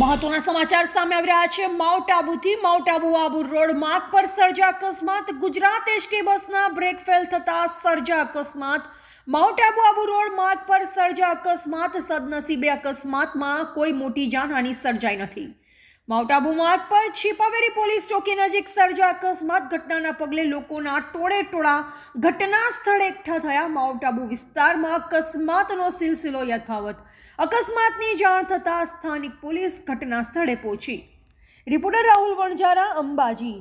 મહત્વના સમાચાર સામે આવી રહ્યા છે માઉન્ટ આબુથી માઉન્ટ આબુ આબુ રોડ માર્ગ પર સર્જા અકસ્માત ગુજરાત એસટી બસના બ્રેક ફેલ થતા સર્જા અકસ્માત માઉન્ટ આબુ આબુ રોડ માર્ગ પર સર્જા અકસ્માત સદનસીબે અકસ્માતમાં કોઈ મોટી જાનહાની સર્જાઈ નથી માઉન્ટ આબુ માર્ગ પર છીપાવેરી પોલીસ ચોકી નજીક સર્જા અકસ્માત ઘટનાના પગલે લોકોના ટોળે ટોળા ઘટના સ્થળે એકઠા થયા માઉન્ટ આબુ વિસ્તારમાં અકસ્માતનો સિલસિલો યથાવત અકસ્માતની જાણ થતાં સ્થાનિક પોલીસ ઘટના સ્થળે પહોંચી રિપોર્ટર રાહુલ વણજારા અંબાજી